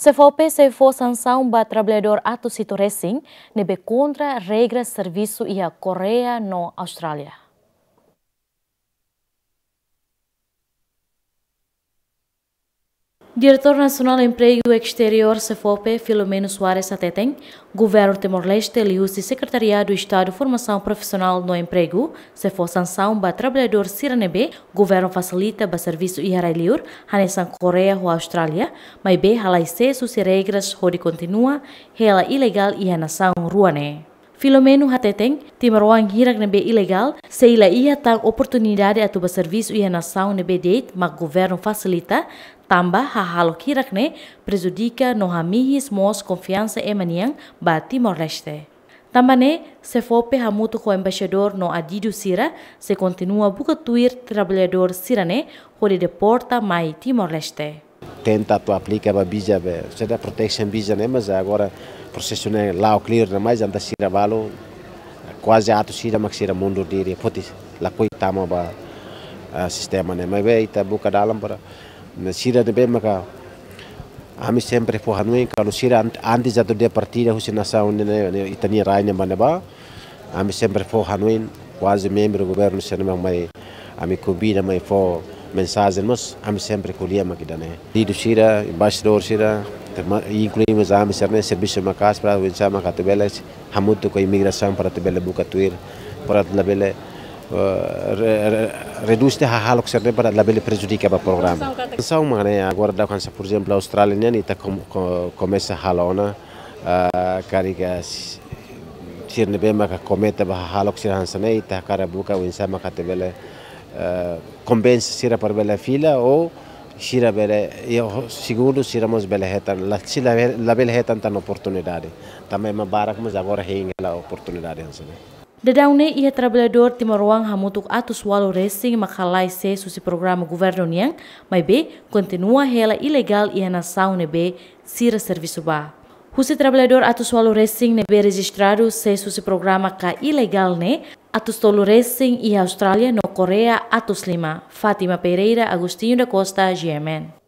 Se CFOP CFO sanção para trabalhador ato situ racing nebe contra regra serviço e a Coreia no Austrália. Diretor Nacional de Emprego Exterior, CEFOPE, Filomeno Soares Atetem, Governo Timor-Leste, Liuce, Secretaria do Estado de Formação Profissional no Emprego, CFO Sanção, ba Trabalhador Siranebe, Governo Facilita, ba Serviço Iharaliur, Hanesan Coreia, ou Austrália, Maibe, Halaise, Susi Regras, Rode Continua, Rela Ilegal e nação Ruané. Filomeno hateteng, wang hirak na be ilegal, se ila ia tang oportunidade atuba serviço ia nação na be deit, mag governo facilita, tamba hahalok hirak ne, prejudika no hamihis mos confiança emaniang ba Timor-Leste. Tambane, se fope hamutu ko embaixador no adidu Sira, se buka tuir trabalhador Sirane, hore de porta mai Timor-Leste. tenta tu aplica a bija be eh, seda protection bija né mas agora processo né lá o clear né mais anda sira balo quase ato sira mak sira mundo diri poti la koi tama ba sistema né mas be ita tá buka dalam para na sira de be maka ami sempre fo hanwe kalau sira antes da de partida husi nasa onde né, né? itani raine né? maneba né? ami sempre fo hanwe é, quase membro governo sena é, a ami combina mai fo mensagens, mas sempre colhemos aqui também. Lido Shira, embaixador Shira, incluímos a Amsterdã, serviço de Macas para o Vinsama Catabela, há muito com a imigração para a Tabela Bucatuir, para a Tabela reduzir a halo que serve para a Tabela prejudica para o programa. São uma né, agora da França, por exemplo, a Austrália, né, está com, com, começa a halona, a carica sirne bema ka kometa ba halok sirhan sanai ta kara buka winsa makatebele uh, eh, compensa se irá para bela fila ou irá bele, eu seguro siramos bele heta, la sila lá bele heta tan oportunidade. Também me barak mas agora heinga a oportunidade hansene. Né? Dedaune ia trabalhador timoruang hamutuk atus walu racing makalai se susi programa governo niang, mas be continua hela ilegal ia nação nebe sira serviço ba. Husi trabalhador atus walu racing nebe registrado se susi programa ka ilegal ne, né? Atos Racing e Austrália, no Coreia, Atos Lima, Fátima Pereira, Agostinho da Costa, GMN.